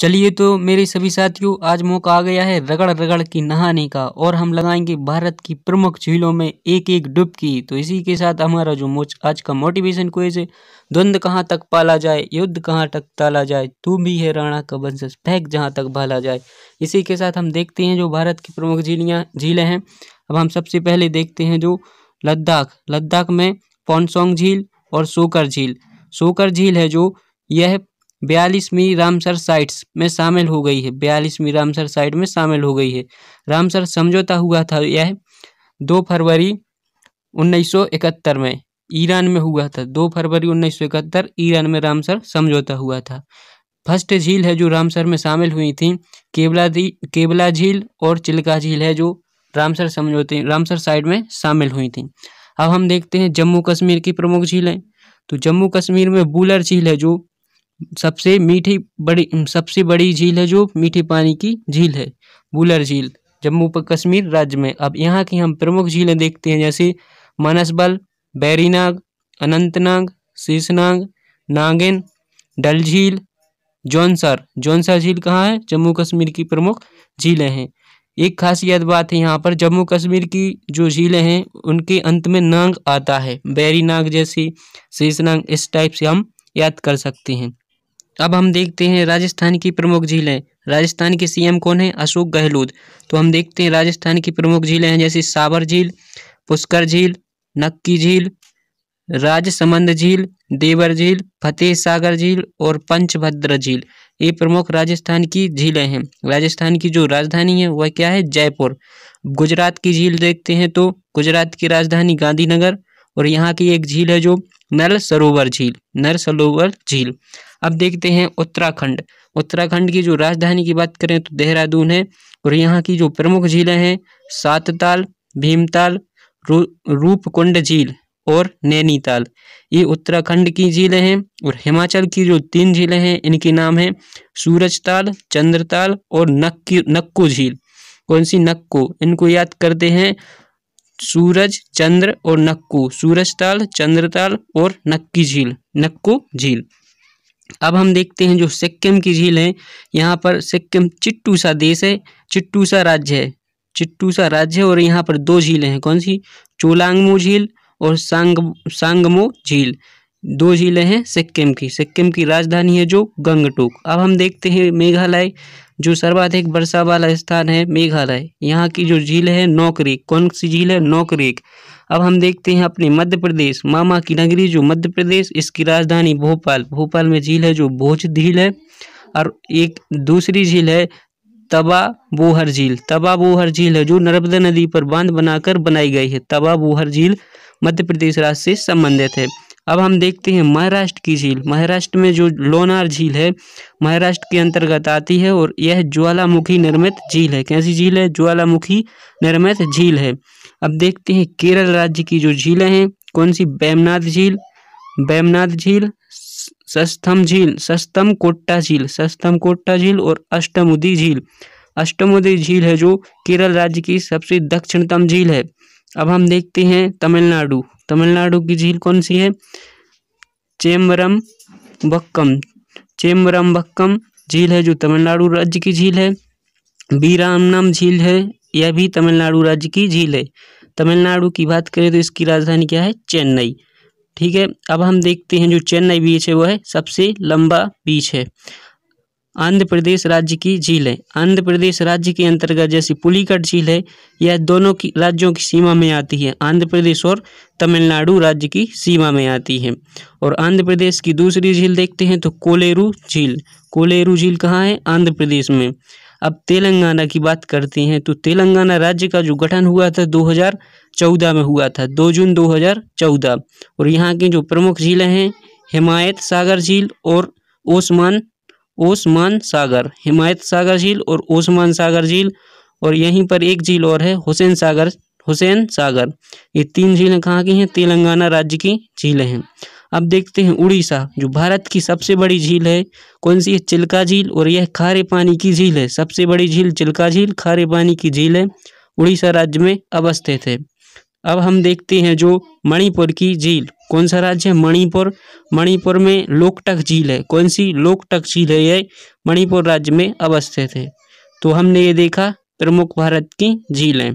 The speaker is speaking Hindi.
चलिए तो मेरे सभी साथियों आज मौका आ गया है रगड़ रगड़ की नहाने का और हम लगाएंगे भारत की प्रमुख झीलों में एक एक डुबकी तो इसी के साथ हमारा जो मोच आज का मोटिवेशन क्वेज है द्वंद कहाँ तक पाला जाए युद्ध कहाँ तक ताला जाए तू भी है राणा का वंशज फेंक जहाँ तक भाला जाए इसी के साथ हम देखते हैं जो भारत की प्रमुख झीलियाँ झीलें हैं अब हम सबसे पहले देखते हैं जो लद्दाख लद्दाख में पौनसोंग झील और सोकर झील सोकर झील है जो यह बयालीसवीं रामसर साइट्स में शामिल हो गई है बयालीसवीं रामसर साइट में शामिल हो गई है रामसर समझौता हुआ था यह दो फरवरी 1971 में ईरान में हुआ था दो फरवरी 1971 ईरान में रामसर समझौता हुआ था फर्स्ट झील है जो रामसर में शामिल हुई थी केवला केवला झील और चिल्का झील है जो रामसर समझौते रामसर साइड में शामिल हुई थी अब हम देखते हैं जम्मू कश्मीर की प्रमुख झीलें तो जम्मू कश्मीर में बुलर झील है जो सबसे मीठी बड़ी सबसे बड़ी झील है जो मीठे पानी की झील है बुलर झील जम्मू पर कश्मीर राज्य में अब यहाँ की हम प्रमुख झीलें देखते हैं जैसे मानसबल बैरीनाग अनंतनाग शीशनाग नागिन डल झील जौनसर जौनसर झील कहाँ है जम्मू कश्मीर की प्रमुख झीलें हैं एक खासियत बात है यहाँ पर जम्मू कश्मीर की जो झीलें हैं उनके अंत में नांग आता है बैरीनाग जैसी शीशनाग इस टाइप से हम याद कर सकते हैं अब हम देखते हैं राजस्थान की प्रमुख झीलें राजस्थान के सीएम कौन है अशोक गहलोत तो हम देखते हैं राजस्थान की प्रमुख झीलें हैं जैसे सावर झील पुष्कर झील नक्की झील राजसमंद झील देवर झील फतेह सागर झील और पंचभद्र झील ये प्रमुख राजस्थान की झीलें हैं राजस्थान की जो राजधानी है वह क्या है जयपुर गुजरात की झील देखते हैं तो गुजरात की राजधानी गांधीनगर और यहाँ की एक झील है जो नल सरोवर झील नरसरोवर सरोवर झील अब देखते हैं उत्तराखंड उत्तराखंड की जो राजधानी की बात करें तो देहरादून है और यहाँ की जो प्रमुख झीलें हैं सातताल भीमताल रू, रूपकुंड झील और नैनीताल ये उत्तराखंड की झीलें हैं और हिमाचल की जो तीन झीलें हैं इनके नाम हैं सूरजताल चंद्रताल और नक्की नक्को झील कौन सी नक्को इनको याद करते हैं सूरज चंद्र और नक्को सूरजताल चंद्रताल और नक्की झील नक्को झील अब हम देखते हैं जो सिक्किम की झील है यहाँ पर सिक्किम चिट्टू सा देश है चिट्टू सा राज्य है चिट्टू सा राज्य है और यहाँ पर दो झीलें हैं कौन सी चोलांगमो झील और सांग सांगमो झील दो जिले हैं सिक्किम की सिक्किम की राजधानी है जो गंगटोक अब हम देखते हैं मेघालय जो सर्वाधिक वर्षा वाला स्थान है मेघालय यहाँ की जो झील है नौकरेक कौन सी झील है नौकरेक अब हम देखते हैं अपने मध्य प्रदेश मामा की नगरी जो मध्य प्रदेश इसकी राजधानी भोपाल भोपाल में झील है जो भोज झील है और एक दूसरी झील है तबा बोहर झील तबा बोहर झील है जो नर्मदा नदी पर बांध बनाकर बनाई गई है तबा बोहर झील मध्य प्रदेश राज्य से संबंधित है अब हम देखते हैं महाराष्ट्र की झील महाराष्ट्र में जो लोनार झील है महाराष्ट्र के अंतर्गत आती है और यह ज्वालामुखी निर्मित झील है कैसी झील है ज्वालामुखी निर्मित झील है अब देखते हैं केरल राज्य की जो झीलें हैं कौन सी बैमनाथ झील बैमनाथ झील सस्तम झील सस्तम कोट्टा झील सस्तम कोट्टा झील और अष्टमुदी झील अष्टमुदी झील है जो केरल राज्य की सबसे दक्षिणतम झील है अब हम देखते हैं तमिलनाडु तमिलनाडु की झील कौन सी है चेम्बरम बक्कम चेम्बरम बक्कम झील है जो तमिलनाडु राज्य की झील है बीरामनम झील है यह भी तमिलनाडु राज्य की झील है तमिलनाडु की बात करें तो इसकी राजधानी क्या है चेन्नई ठीक है अब हम देखते हैं जो चेन्नई बीच है वो है सबसे लंबा बीच है आंध्र प्रदेश राज्य की झील है आंध्र प्रदेश राज्य के अंतर्गत जैसे पुलिकट झील है यह दोनों की राज्यों की सीमा में आती है आंध्र प्रदेश और तमिलनाडु राज्य की सीमा में आती है और आंध्र प्रदेश की दूसरी झील देखते हैं तो कोलेरू झील कोलेरू झील कहाँ है आंध्र प्रदेश में अब तेलंगाना की बात करते हैं तो तेलंगाना राज्य का जो गठन हुआ था चौदह में हुआ था दो जून चौदह और यहाँ के जो प्रमुख झीलें हैं हिमायत सागर झील और ओसमान ओसमान सागर हिमायत सागर झील और ओसमान सागर झील और यहीं पर एक झील और है हुसैन सागर हुसैन सागर ये तीन झीलें कहाँ की हैं तेलंगाना राज्य की झीलें हैं अब देखते हैं उड़ीसा जो भारत की सबसे बड़ी झील है कौन सी है चिल्का झील और यह खारे पानी की झील है सबसे बड़ी झील चिल्का झील खारे पानी की झील है उड़ीसा राज्य में अवस्थित है अब हम देखते हैं जो मणिपुर की झील कौन सा राज्य है मणिपुर मणिपुर में लोकटक झील है कौन सी लोकटक झील है यह मणिपुर राज्य में अवस्थित है तो हमने ये देखा प्रमुख भारत की झीलें